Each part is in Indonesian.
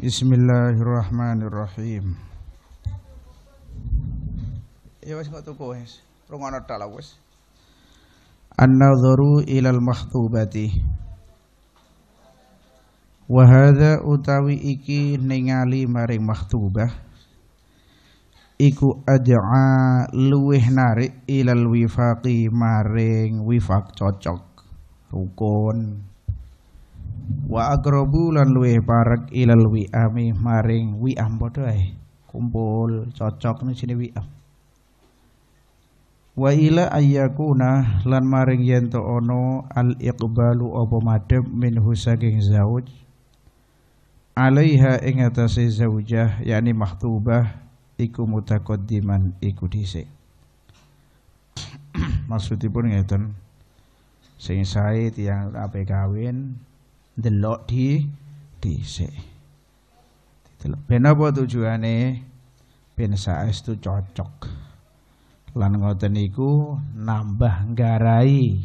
Bismillahirrahmanirrahim. Ya wis kok tuku wis. Rungono tok wis. An-nadharu ilal mahtubati. Wa hadza utawi iki ningali maring mahtubah. Iku ad'a luweh narik ilal wifaqi maring wifaq cocok. Rukun wa agrobu lan luwih parek ilal wi'ami maring wi padha ae kumpul cocok nih sini wi'am wa ila ayyakuna lan maring yento ono al iqbalu apa madhep min husaking zauj alaiha ing atase zaujah yakni mahtubah iku mutaqaddiman iku dhisik maksudipun ngeten sing sae tiyang ape kawin delok di dhisik. Delok ben apa tujuane? Ben saestu cocok. Lan ngoten niku nambah nggarai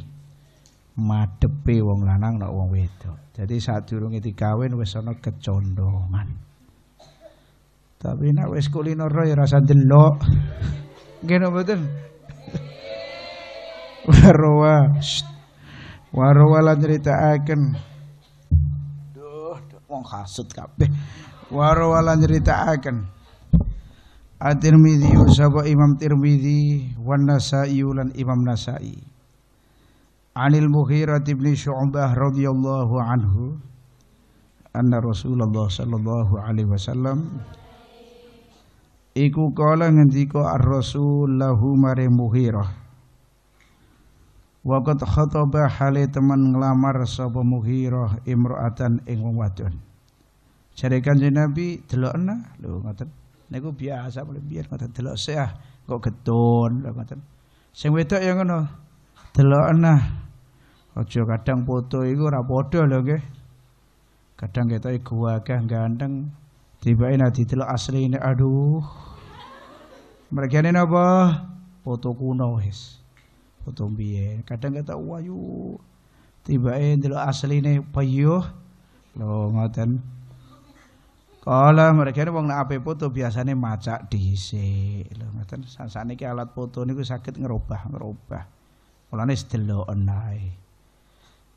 madepe wong lanang nek wong wedok. Jadi sadurunge dikawin wis ana kecondongan. Tapi nek wis kulino ya rasa delok. Nggih mboten? Warwa. Warwa lan critakaken wong hasud kabeh warawalan nyritaaken At-Tirmidzi usaba Imam Tirmidzi wan Nasa'i lan Imam Nasa'i Anil Mughirah bin Syu'bah radhiyallahu anhu anna Rasulullah sallallahu alaihi wasallam iku kala ngendika ar-rasul lahu mare Mughirah Waqat khotoba hale teman ngelamar sapa muhiroh imro'atan ing wong wadon. Jare Kanjeng Nabi delokna lho ngoten. Niku biasa mulai biyen ngoten delok ah kok getun lho ngoten. Sing wedok ya ngono. Delokna. Aja kadang foto iku ora padha lho nggih. Kadang kita iku gagah ganteng tiba-tiba nek asli asline aduh. Mereka ini apa? Foto kuno wis. Potong biye Kadang kata wayu tibake asli asline payuh. lo ngoten. kalau mereka wong nek ape foto biasane macak diisi lo ngoten sakniki alat foto niku saged ngerubah-ngerubah. Mulane sedeloken onai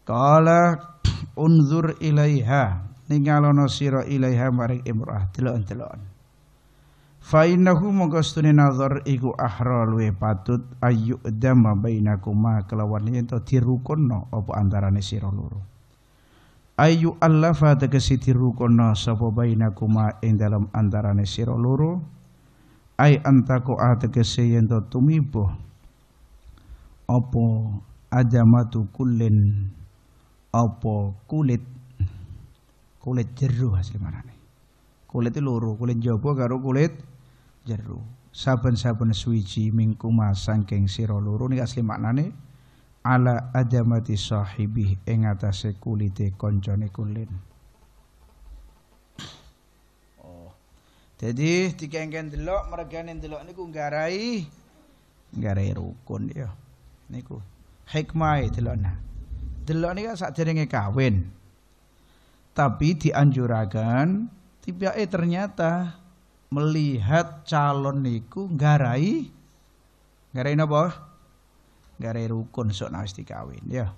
kalau unzur ilaiha ningalono sira ilaiha maring imrah deloken-deloken fa innahu mongko stune nazar iku ahra luwe patut ayu dama bainakuma kelawan yen to dirukunno apa antarane sira loro ayu allafa tegesi dirukunno sopo bainakuma ing dalam antarane sira loro ai antako tegesi yen to tumibo opo ajamatu kullin opo kulit kulit jero hasil marane kulit loro kulit jopo karo kulit jeru saben-saben suwiji mingkuma sangking sira loro nih asli maknane ala adamati sahibih ing atase kulite kancane kulin oh jadi dikengken delok mergane delok niku nggarai nggarai rukun ya niku hikmah delokna delok nah. nika sakderenge kawin tapi dianjurakan tiba eh ternyata melihat calon niku nggarai nggarai napa? Nggarai rukun sok nawis dikawin ya.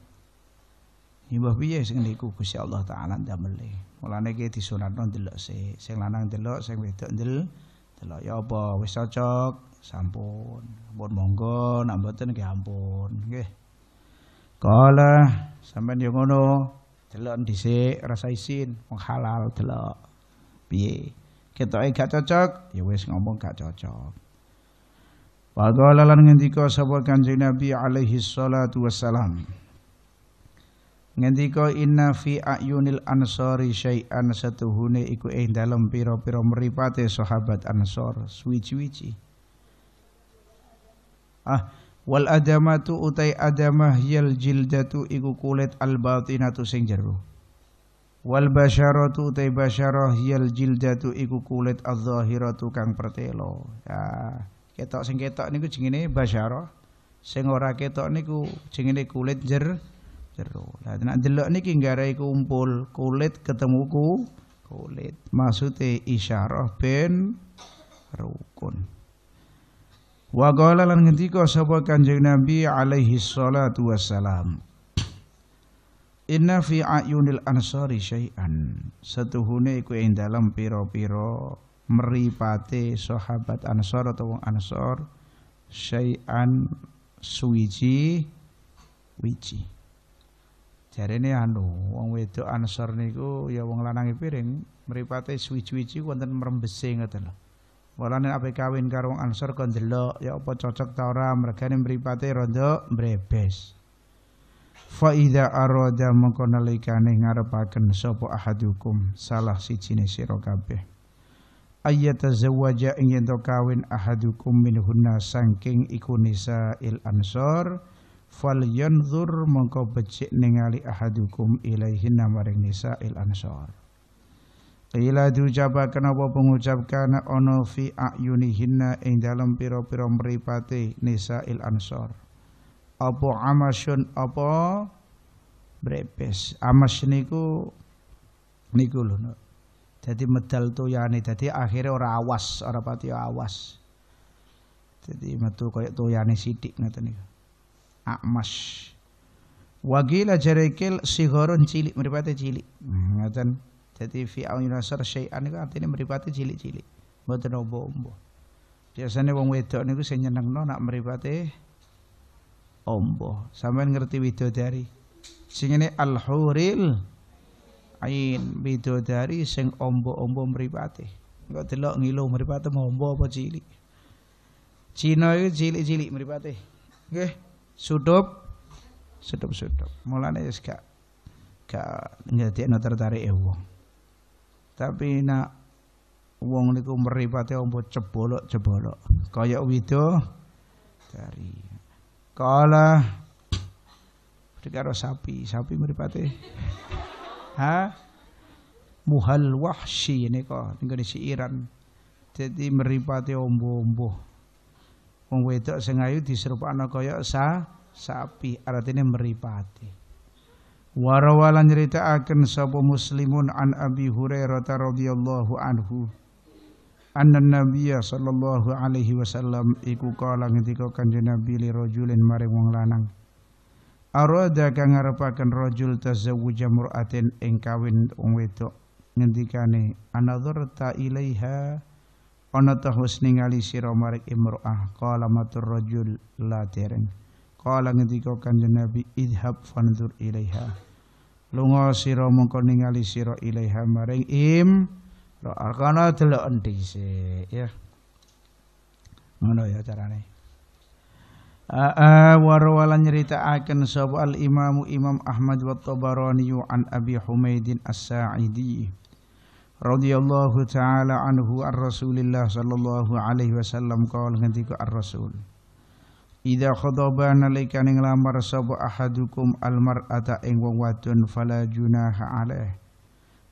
Himbah piye sing niku Gusti Allah taala ndamel. Mulane iki disunatno delok sik, sing lanang delok, sing wedok ndel delok ya apa wis cocok sampun. Ampun monggo nak mboten nggih ampun nggih. Kala sampean yo ngono delok dhisik rasa isin menghalal delok piye. Kita gak cocok ya wes ngomong gak cocok Faqala lan ngendika sapa Kanjeng Nabi alaihi salatu wassalam Ngendika inna fi ayunil ansori syai'an satuhune iku ing dalem pira-pira meripate sahabat ansor suwi-suwi Ah wal adamatu utai adamah yal jildatu iku kulit al batinatu sing jero wal basyaratu te basyarah yal jildatu iku kulit adh-dhahiratu kang pertelo ya ketok sing ketok niku jenenge basyarah sing ora ketok niku jenenge kulit jer jero lah nek delok niki iku kumpul kulit ketemu ku kulit maksude isyarah ben rukun wa qala lan ngendika sapa kanjeng nabi alaihi salatu wassalam Inna fi ayunil ansari syai'an Setuhune iku ing dalam piro-piro Meripate sahabat ansor atau wong ansor Syai'an suwiji Wiji Jari ini anu Wong wedo ansor niku ya wong lanangi piring Meripate suwiji-wiji konten merembesi ngeten lho Walane ape kawin karo wong ansor kon ya apa cocok ta mereka ini mripate rondo brebes fa idza arada mengko nalikane ngarepaken sapa ahadukum salah sijine sira kabeh ayat zawaja ingin to kawin ahadukum minhunna sangking ikunisa nisa il ansor fal yanzur mengko becik ningali ahadukum ilaihinna maring nisa il ansor Qila diucapakan apa pengucapkan ono fi a'yunihinna ing dalam piro-piro meripati nisa'il ansor apa amasyun apa brepes amas niku niku lho no. dadi medal toyane dadi ora awas ora pati awas jadi metu tuh yani sidik ngoten nih, amas wagila si sigoron cilik meripate cilik ngoten dadi fi aunasar syai'an niku artine meripati cilik-cilik mboten ombo-ombo biasanya wong wedok niku sing nyenengno nak meripate ombo. Sampean ngerti widodari? Sing ini al-huril ain dari sing ombo-ombo mripate. Engko delok ngilu mripate ombo apa cilik. Cina jili cilik-cilik mripate. Nggih, sudup sudup-sudup. Mulane wis gak gak ngerti tertarik wong. Ya Tapi nak wong niku mripate ombo cebolok-cebolok kayak wido dari Kala dikaro sapi, sapi meripati Ha? Muhal wahsy nika si Iran, jadi meripati ombo-ombo. Wong wedok sing ayu diserupakno kaya sa sapi, artine mripate. Warawalan akan sapa muslimun an Abi Hurairah radhiyallahu anhu. anna Nabiya sallallahu alaihi wasallam iku kala ngendika kanjeng nabi li rajulin maring wong lanang arada kang ngarepaken rajul tazawwuja mur'atin ing kawin wong wedok ngendikane anadzurta ilaiha ana ta husni ngali sira maring imra'ah qala matur rajul la tereng qala ngendika kanjeng nabi idhab fanzur ilaiha lunga sira mengko ningali sira ilaiha maring im Kono delok dhisik ya. Ngono ya carane. Warwalan akan sapa al imamu Imam Ahmad wa Tabarani an Abi Humaidin As-Sa'idi radhiyallahu taala anhu ar Rasulillah sallallahu alaihi wasallam qaul ngendika ar Rasul Ida khadaba nalika ning lamar sapa ahadukum al mar'ata ing wong wadon fala junaha alaihi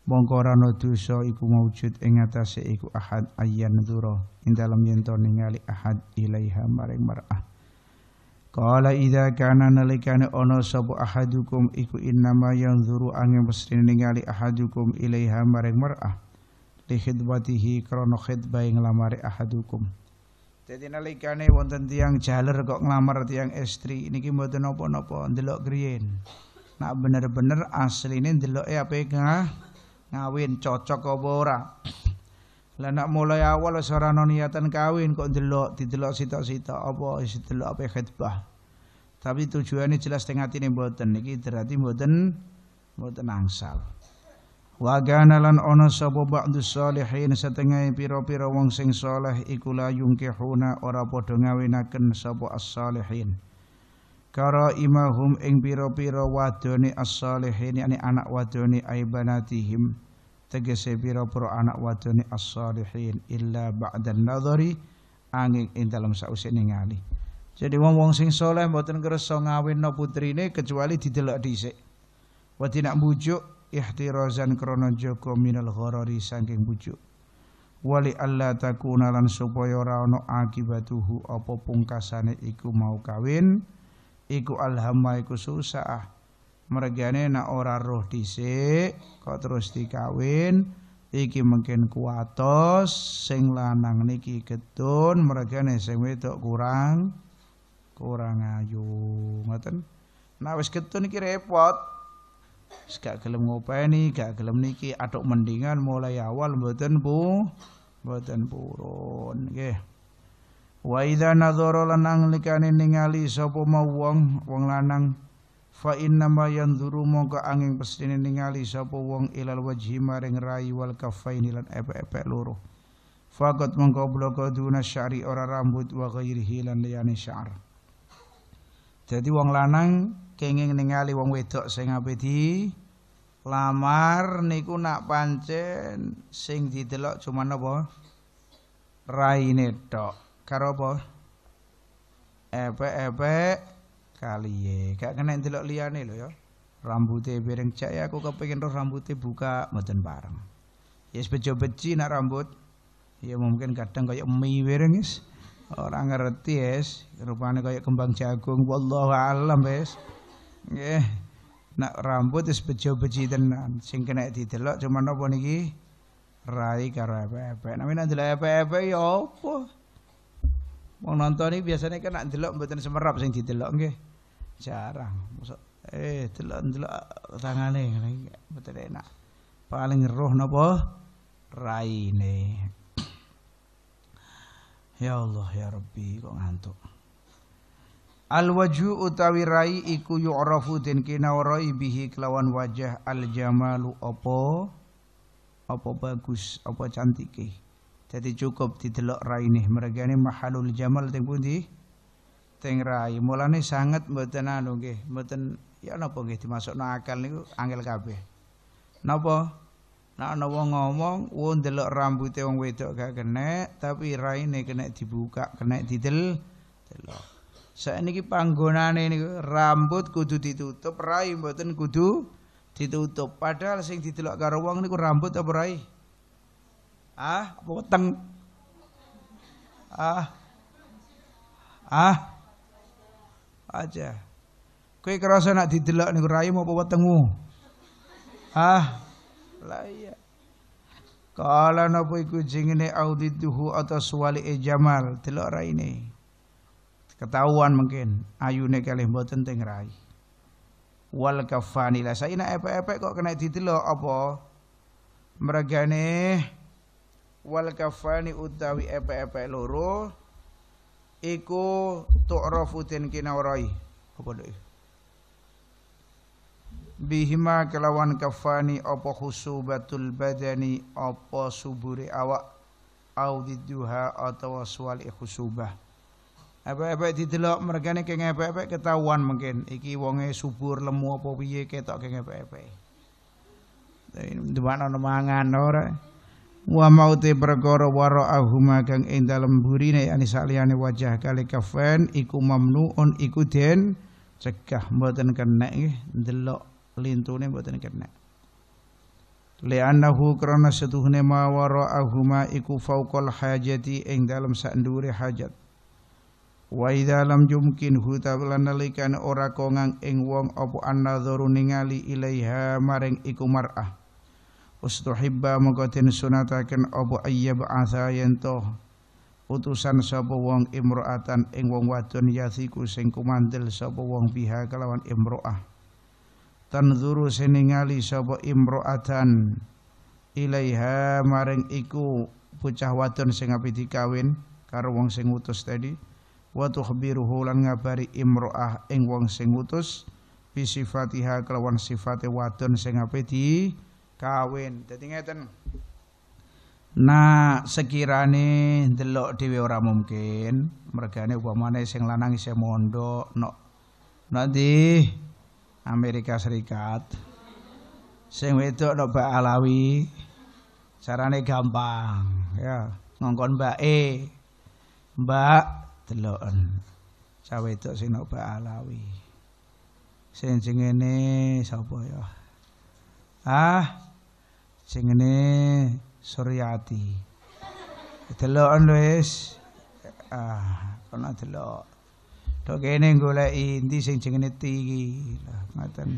mongko ora so dosa iku maujud ing atase iku ahad ayyan dzura ing dalem yen to ningali ahad ilaiha maring mar'ah Kala ida kana nalikane ana sabu ahadukum iku innama zuru angin mesti ningali ahadukum ilaiha maring mar'ah li khidbatihi krono khidbah ing lamare ahadukum Jadi nalikane wonten tiang jaler kok nglamar tiang istri ini mboten nopo nopo ndelok griyen Nak bener-bener asline e ape kah ngawin cocok apa ora. Lah nek mulai awal wis ora niatan kawin kok ndelok didelok sita-sita apa wis apa khidbah. Tapi tujuannya jelas teng atine mboten iki berarti mboten mboten angsal. Wa gana lan ana sapa ba'du setengah pira-pira wong sing saleh iku la yungkihuna ora padha ngawinaken sapa as-salihin. karaimahum ing pira-pira wadone as-salihin ani anak wadone aibanatihim tegese pira-pira anak wadone as-salihin illa ba'dan nadhari angin ing dalam sause ningali jadi wong-wong sing soleh mboten kersa no putrine kecuali didelok dhisik wa tidak bujuk ihtirazan krana jaga minal gharari saking bujuk wali Allah takuna lan supaya ora ana akibatuhu apa pungkasane iku mau kawin iku alhamma iku susah mergane nek ora roh dhisik kok terus dikawin iki mungkin kuatos sing lanang niki ketun mergane sing wedok kurang kurang ayu ngoten nek wis ketun iki repot gak gelem ngopeni gak gelem niki aduk mendingan mulai awal mboten pu mboten purun nggih okay. Wa idza nadhara lanang likane ningali sapa mau wong wong lanang fa inna ma yanzuru moga angin pestine ningali sapa wong ilal wajhi maring rai wal kaffaini lan epek-epek loro. Fakat mongko bloko duna syari ora rambut wa ghairihi lan liyane syar. Jadi wong lanang kenging ningali wong wedok sing ape di lamar niku nak pancen sing didelok cuman apa? Raine tok karo apa? Epek-epek kali gak kena delok liyane lho ya. Rambute piring cek ya aku kepengin terus rambute buka mboten bareng. Ya yes, bejo beci nak rambut. Ya mungkin kadang kayak mie bereng is. Orang ngerti es, rupanya kayak kembang jagung wallahu alam wis. Nggih. Nak rambut wis bejo beci tenan. Sing kena didelok cuman apa niki? Rai karo epek-epek. namanya nek delok epek-epek ya apa? Wong nonton ini biasanya kan nak delok mboten semerap sing didelok nggih. Jarang. eh delok-delok tangane ngene mboten enak. Paling roh napa raine. Ya Allah ya Rabbi kok ngantuk. Al waju utawi rai iku yu'rafu den kinawarai bihi kelawan wajah al jamalu apa apa bagus apa cantike. Jadi cukup didelok raine mereka ini mahalul jamal teng pundi teng rai. Mulane sangat mboten anu nggih, mboten ya napa nggih dimasukno akal niku angel kabeh. Napa? Nek ana wong ngomong, wo ndelok rambut wong wedok gak kena, tapi raine kena dibuka, kena didel delok. Saiki panggonane niku rambut kudu ditutup, rai mboten kudu ditutup. Padahal sing didelok karo wong niku rambut apa rai? Ah, weteng. Ah. Ah. Aja. Kowe kerasa nak didelok niku raimu apa wetengu? Ah. Lah iya. Kala napa iku jengene audituhu atau suwali jamal delok raine. Ketahuan mungkin ayune kalih mboten teng rai. Wal kafani la saya nak epe epek kok kena didelok apa? Mergane wal kafani utawi epe-epe loro iku tu'rafu den kinawrai apa lho bihima kelawan kafani apa khusubatul badani apa subure awak au diduha atau sual e khusubah apa-apa didelok mergane keng apa-apa ketahuan mungkin iki wonge subur lemu apa piye ketok keng apa-apa Dewan ana mangan ora wa maute perkara waro ahuma kang ing dalem burine yani saliyane wajah kali kafen iku mamnuun iku den cegah mboten kena nggih ndelok lintune mboten kena li'annahu krana setuhne ma waro ahuma iku fauqal hajati ing dalem sandure hajat wa idza lam yumkin hu nalikan ora kongang ing wong apa an ningali ilaiha maring iku mar'ah ustuhibba moko den sunataken apa ayyab asa yen to utusan sapa wong imroatan ing wong wadon yasiku sing kumandel sopo wong biha kelawan imroah tanzuru seningali sapa imroatan ilaiha maring iku bocah wadon sing ape dikawin karo wong sing utus tadi wa tukhbiruhu lan ngabari imroah ing wong sing utus bisifatiha kelawan sifate wadon sing ape kawin dadi ngeten nah sekirane delok dhewe ora mungkin mergane upamane sing lanang isih mondok no. nanti Amerika Serikat sing wedok nok Mbak Alawi carane gampang ya ngongkon Mbak E Mbak deloken cawe itu sing nok Mbak Alawi sing sing ngene sapa ya ah sing ini suryati delok wis ah kena delok to kene golek endi sing jenenge iki lah ngaten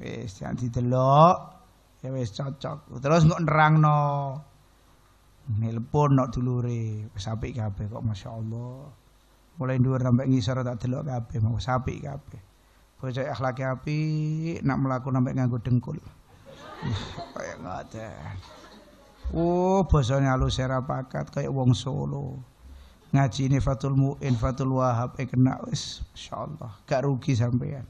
wis janji delok ya wis cocok terus kok nerangno nelpon nok dulure wis apik kabeh kok masyaallah mulai dhuwur sampai ngisor tak delok kabeh mau sapi kabeh bocah akhlake api nak mlaku sampai nganggo dengkul Kayak ngaten. Oh, bahasane halus era pakat kayak wong Solo. Ngaji ini Fatul Mu'in, Fatul Wahab, eh kena wis, Allah gak rugi sampean.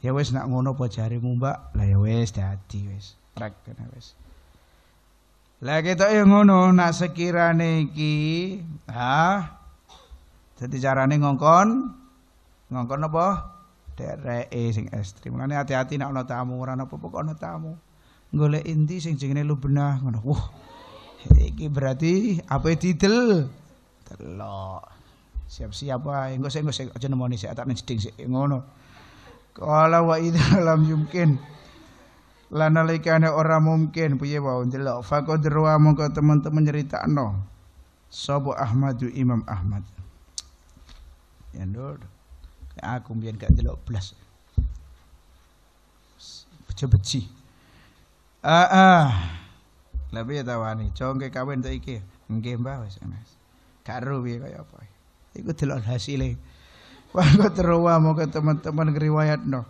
Ya wis nak ngono apa jari mbak, lah ya wis dadi wis, trek kena wis. Lah kita yang ngono nak sekirane iki, tadi Dadi carane ngongkon ngongkon apa? Dereke sing ekstrem. makanya hati-hati nak ono tamu, orang apa-apa kok tamu golek inti sing jenenge lubenah ngono. Wah. Iki berarti apa didel? Delok. Siap-siap wae, engko sing sing aja nemoni sik tak jeding sik ngono. Kala wa lam yumkin. Lan nalikane ora mungkin piye wae delok. Faqad ruwa mongko teman-teman nyeritakno. Sapa Ahmadu Imam Ahmad. Ya Nur. Aku mbiyen gak delok blas. bejo beci. Ah, ah. Lebih tahu ah ni. Cong ke kawin tak ikir. Nggih mbah wis Mas. Gak ro piye kaya apa. Iku delok hasil e. Wong teruwa moga teman-teman riwayat no.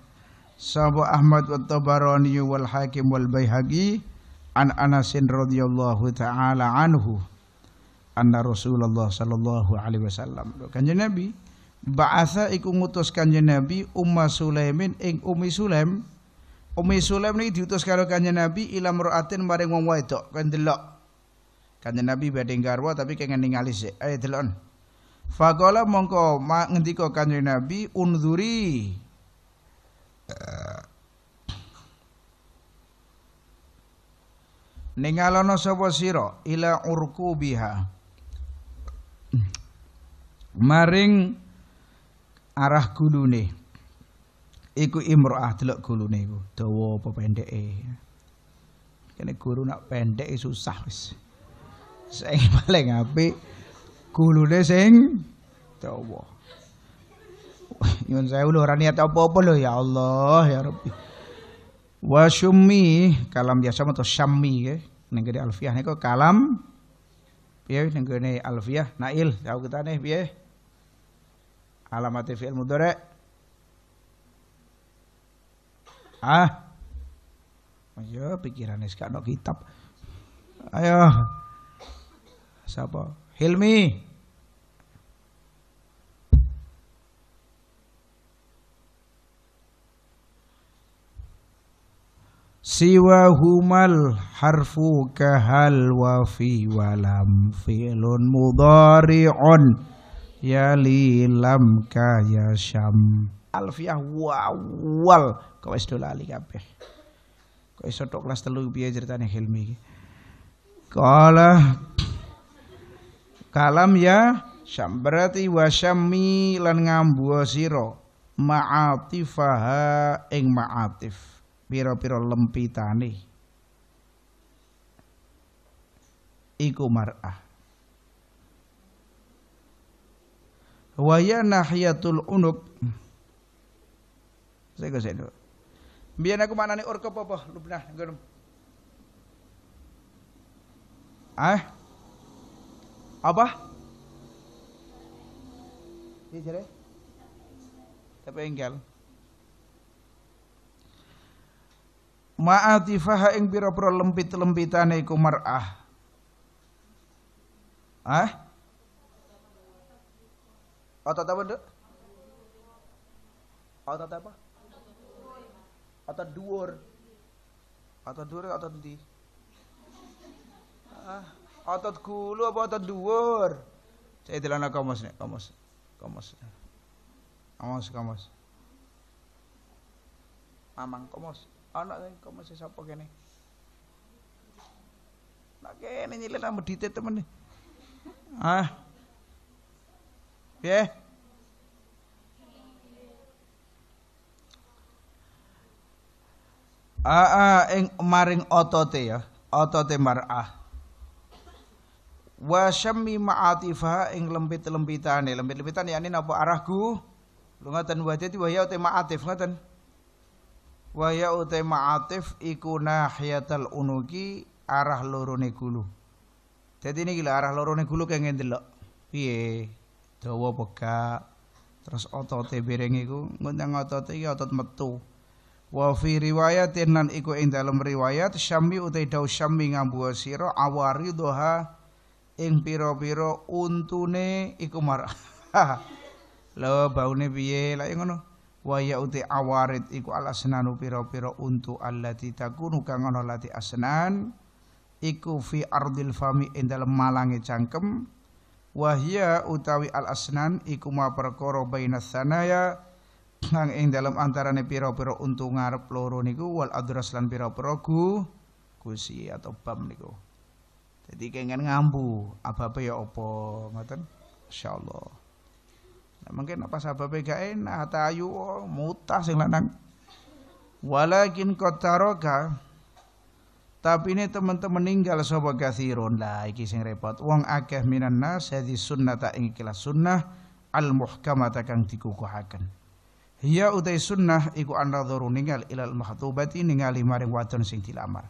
Sabu Ahmad wa Tabarani wal Hakim wal Baihaqi an Anas radhiyallahu taala anhu anna Rasulullah sallallahu alaihi wasallam. Kanjeng Nabi ba'asa iku ngutus kanjeng Nabi Umma Sulaimin ing Umi Sulaim Umi Sulaim niki diutus karo Kanjeng Nabi ilam ro'atin maring wong wedok kan delok. Kanjeng Nabi badhe garwa tapi kengen ningali sik. Ayo delokon. fagola mongko ngendika Kanjeng Nabi unzuri. Eh. Ningalono sapa sira ila urkubiha. Maring arah gulune iku imroah delok gulune iku dawa apa pendeke kene guru nak pendek ya susah wis sing paling apik gulune sing dawa nyun saya ora niat apa-apa lho ya Allah ya Rabbi wa syummi kalam biasa atau syammi ya ning gede alfiah niku kalam piye ning gede alfiah nail tahu kita nih piye alamat fi'il mudhari' Ah. Ayo iya, pikirannya sekarang kitab. Ayo. Siapa? Hilmi. siwa humal harfu kahal wa fi walam fi'lun mudhari'un yali lam kayasham alfiah wawal kau es do lali kabeh kau es tok kelas 3 biar ceritanya Helmi iki kala kalam ya syam berarti wasyami lan ngambuo sira ma'atifaha ing ma'atif pira-pira lempitane iku mar'ah waya nahiyatul unub Saya kata saya duduk. Biar aku mana ni orang oh, apa-apa. Lupa gerem. Ah? Apa? Ini cerai? Tapi engkel. Ma'atifah ing pira-pira lempit-lempitane iku mar'ah. Hah? Eh? Otot apa, Dek? Otot apa? atau duur atau duur atau di ah otot kulu apa otot duur saya nak kamus nih kamus kamus kamus kamus mamang kamus anak oh, kamus siapa kene nak kene nyilir sama dite temen nih ah ya yeah. aa ing maring otote ya otote mar'ah wa syammi ma'atifa ing lempit-lempitane lempit-lempitan yakni napa arahku lu ngoten wa dadi wa ya uta ma'atif ngoten wa ya uta ma'atif iku nahiyatal unuki arah lorone gulu dadi niki lho arah lorone gulu kenging delok piye dawa pegak terus otote bereng iku ngundang otote iki otot metu wa fi riwayatin lan iku ing riwayat syammi utai daw syammi ngambuwa awari doha ing piro piro untune iku mar lho baune lah yang ngono wa ya uti awarid iku alasnanu piro piro untu allati takunu kang lati asnan iku fi ardil fami ing dalam malange cangkem wahya utawi al asnan iku ma perkara bainas sanaya Nang ing dalam antarane pira-pira untung ngarep loro niku wal adras lan pira-pira gu gusi atau bam niku. Jadi kengen ngambu apa-apa ya opo ngoten. Insyaallah. Nah, mungkin apa sababe gak enak tayu oh, mutah sing lanang. Walakin roka. tapi ini teman-teman meninggal sapa kathirun lah iki sing repot. Wong akeh minan nas hadis sunnata ing kelas sunnah al muhkamata kang dikukuhaken hiya utai sunnah iku anadharu ningal ilal mahtubati ningali maring wadon sing dilamar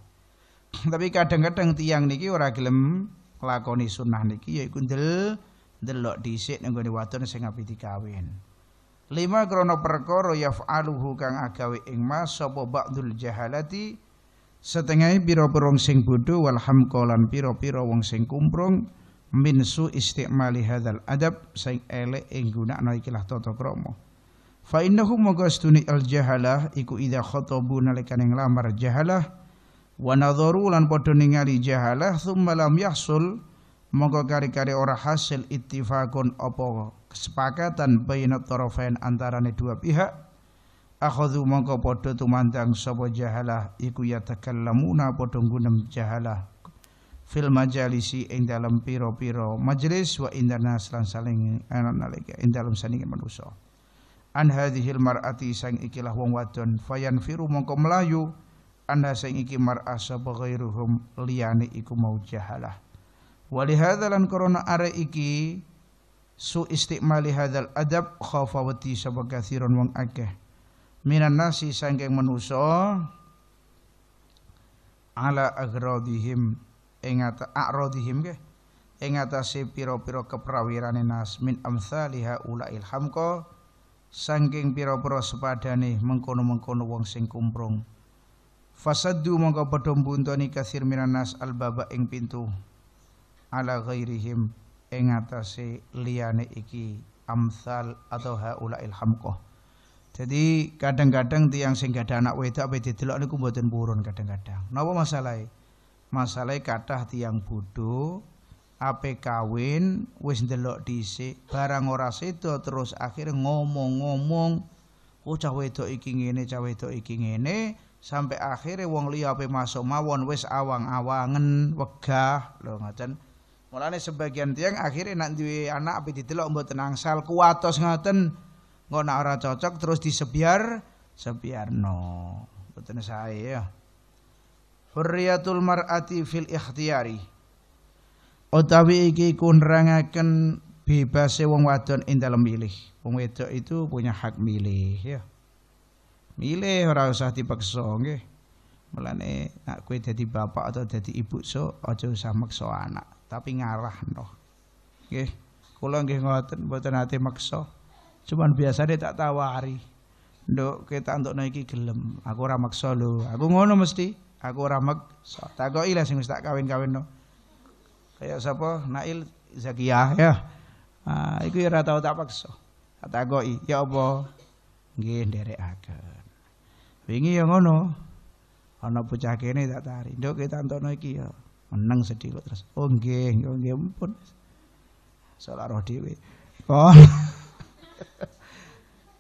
tapi kadang-kadang tiang niki ora gelem lakoni sunnah niki yaiku ndel delok dhisik nang gone wadon sing api dikawin lima krono perkara yaf'aluhu kang agawe ing mas sapa ba'dul jahalati setengah piro pira sing bodho walhamqalan piro-piro wong sing kumprung min su istimali hadzal adab sing elek ing gunakno ikilah tata krama Fa innahu moga stuni al jahalah iku idza khatabu nalika ning lamar jahalah wa nadharu lan padha ningali jahalah thumma lam yahsul moga kari-kari ora hasil ittifaqun apa kesepakatan baina tarafain antarane dua pihak akhadhu mongko padha tumandang sapa jahalah iku yatakallamuna padha gunem jahalah fil majalisi ing dalam piro-piro majelis wa indarnas lan saling eh, nalika ing dalam salinge manusia an hadhil mar'ati sang ikilah wong wadon firu mongko melayu anda sing iki mar'ah sapa ghairuhum liyane iku mau jahalah wali hadalan korona are iki su istikmali hadal adab khafawati sapa kathiron wong akeh minan nasi sangking menuso ala agradihim ing agradihim ke Ingatasi e piro-piro keprawiranin keperawirane nas min amsaliha ulail hamqa sangking pira-pira sepadane mengkono-mengkono wong sing kumprung fasaddu mongko padha mbuntoni kathir minanas albaba ing pintu ala ghairihim ing atase liyane iki amsal atau haulail hamqah jadi kadang-kadang tiang sing gak anak wedok apa didelok niku mboten purun kadang-kadang napa masalahe masalahe kathah tiang bodoh ape kawin wis ndelok dhisik barang ora sedo terus akhir ngomong-ngomong oh, cah wedok iki ngene cah wedok iki ngene sampai akhirnya wong liya ape masuk mawon wis awang-awangen wegah lho ngoten mulane sebagian tiang akhirnya nak duwe anak ape didelok mboten angsal kuatos ngoten engko nak ora cocok terus disebiar sebiarno mboten saya ya Hurriyatul mar'ati fil ikhtiyari utawi iki ku nerangaken bebase wong wadon ing dalam milih. Wong wedok itu punya hak milih ya. Milih ora usah dipaksa nggih. Mulane nak kue jadi bapak atau jadi ibu so aja usah maksa anak, tapi ngarah noh. Nggih. Kula nggih ngoten mboten ate maksa. Cuman biasanya tak tawari. Nduk, kita untuk naiki gelem. Aku ora maksa lho. Aku ngono mesti. Aku ora maksa. Takoki lah sing wis tak kawin-kawin no. Kayak sapa Nail Zakiyah ya. Ah iku ora tau tak paksa. Katakoki, ya apa? Nggih nderekaken. Wingi ya ngono. Ana bocah kene tak tari. Nduk kita antono iki ya. Meneng sedhi kok terus. Oh nggih, nggih ampun. Salah roh dhewe. Kala.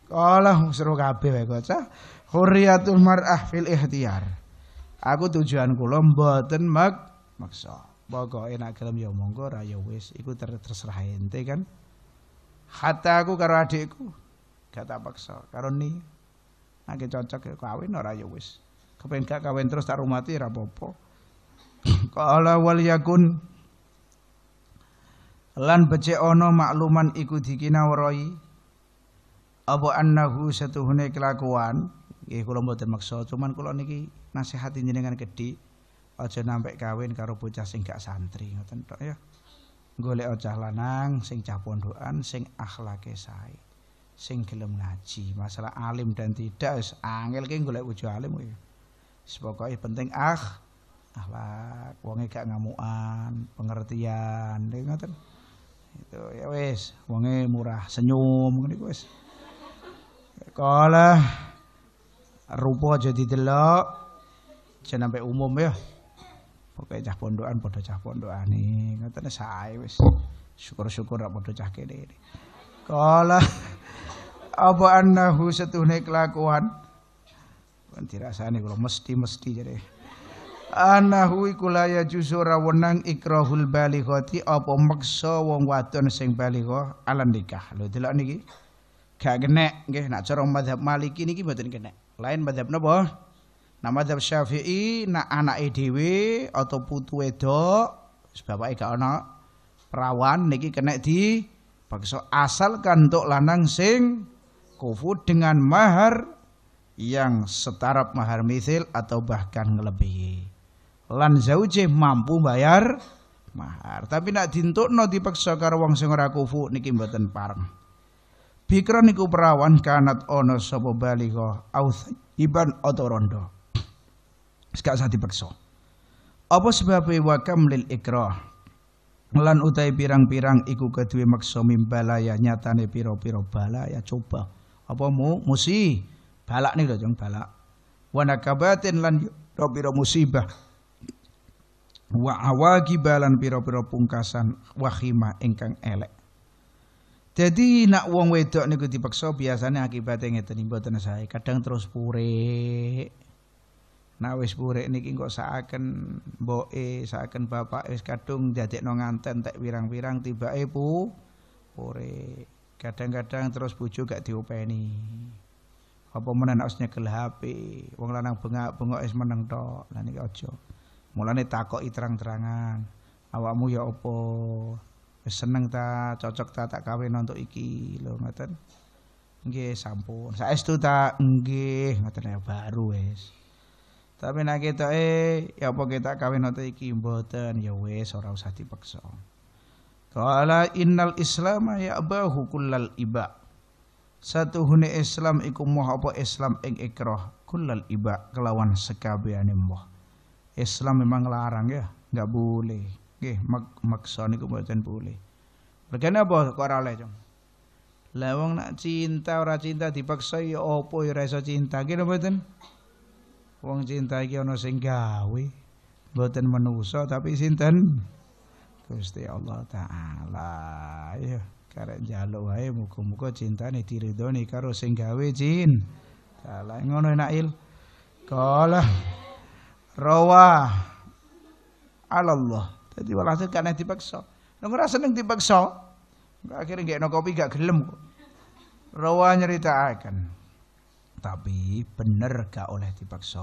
Kalah suruh kabeh wae kocah. Khuriyatul mar'ah fil ikhtiyar. Aku tujuan kula mboten maksa. Mak pokok enak gelem ya monggo ra ya wis iku terserah ente kan hatta aku karo adikku gak karo ni nek cocok ya kawin ora ya wis kepen kawin terus tak rumati ra apa-apa wal yakun lan becik ana makluman iku dikina dikinawroi apa annahu satuhune kelakuan nggih kula mboten maksa cuman kula niki nasihat jenengan gedhe aja nampak kawin karo bocah sing gak santri ngoten tok ya golek ocah lanang sing cah pondokan sing akhlake sae sing gelem ngaji masalah alim dan tidak wis angel ki golek bojo alim kuwi pokoke penting akh akhlak wonge gak ngamukan pengertian ngoten itu ya wis wonge murah senyum ngene wis kala rupa jadi didelok jangan sampai umum ya pokoknya cah pondokan podo cah pondokan nih ngatane saya wis syukur syukur rak podo cah kene ini kala apa annahu setuhne kelakuan kan dirasani kalau mesti mesti jadi annahu ikulaya juzo rawenang ikrahul balighati apa maksa wong wadon sing baligho alam nikah lho delok niki gak kenek nggih nak cara mazhab maliki niki mboten kenek lain mazhab napa Nah madzhab Syafi'i nak anak dhewe atau putu wedok bapake gak ana perawan niki kena di paksa asalkan untuk lanang sing kufu dengan mahar yang setara mahar misil atau bahkan ngelebihi. Lan zauje mampu bayar mahar. Tapi nak dintuk no di dipaksa karo wong sing ora kufu niki mboten pareng. Bikra niku perawan kanat ono sapa baligha au iban atau rondo. Sekak usah dipaksa. Apa sebabnya wakam lil ikrah? Lan utai pirang-pirang iku kedua maksa mimbalaya nyatane piro-piro balaya coba. Apa mu musi balak nih dong balak. Wanakabatin lan piro-piro musibah. Wa awagi balan piro-piro pungkasan wahima ingkang elek. Jadi nak wong wedok niku dipaksa biasanya akibatnya ngeten mboten saya kadang terus pure Nah wis purik niki kok saken boe saken bapak wis kadung dadekno nganten tek wirang-wirang tibake pu pore. Kadang-kadang terus bojo gak diopeni. Apa menen nek nyekel HP, wong lanang bengak-bengok wis meneng tok. Lah niki aja. Mulane takok terang-terangan. Awakmu ya opo? Wis seneng ta, cocok ta tak kawin untuk iki lho ngoten. Nggih sampun. Saestu ta nggih ngoten ya baru wis. Tapi nek ketoke eh, ya apa kita kawin hote iki mboten ya wis ora usah dipaksa. Qala innal ya abahu kullal iba. Satu hune Islam iku moh apa Islam ing ikrah kullal iba kelawan sekabehane moh. Islam memang larang ya, enggak boleh. Nggih, mak maksa niku mboten boleh. Regane apa kok ora oleh, Lah wong nak cinta ora cinta dipaksa ya apa ya ora iso cinta. Kira mboten? Wong cinta iki ana sing gawe mboten menusa tapi sinten Gusti Allah taala. Ya karek njaluk wae muga-muga cintane diridhoni karo sing gawe jin. Taala ngono enak il. Kala rawa Allah. Dadi walhasil kan dipaksa. Nek ora seneng dipaksa, akhirnya gak no kopi gak gelem kok. Rawa akan tapi bener gak oleh dipaksa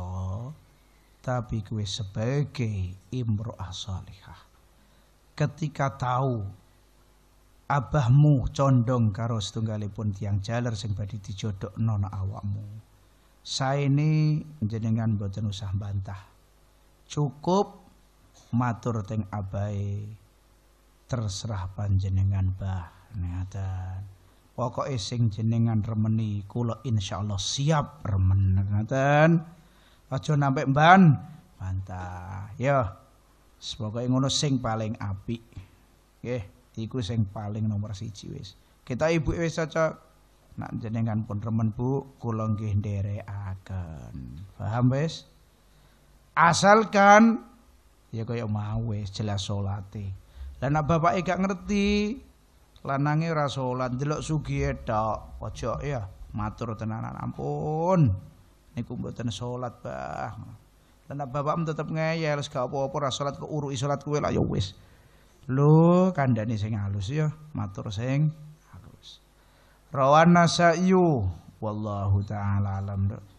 tapi kue sebagai imro'ah salihah ketika tahu abahmu condong karo setunggalipun tiang jalar sing badi dijodok nona awakmu saya ini jenengan boten usah bantah cukup matur teng abai terserah panjenengan bah niatan. pokoke sing jenengan remeni kula insyaallah siap remen ten aja nampik mban mantap ya pokoke ngono sing paling apik nggih iku sing paling nomor siji wis kita ibu wis aja nak jenengan pun remen bu kula nggih nderekaken paham wis asalkan ya kaya mau wis jelas salate lan bapak gak ngerti lanange ora salat delok sugih tok pojoke ya matur tenanan ampun niku mboten salat bah tenan bapakmu tetep ngeyel wis gak apa-apa ora salat kok uruki salat kowe lah ya wis lho kandhane sing halus ya matur sing halus rawana sa'yu wallahu ta'ala alam dok.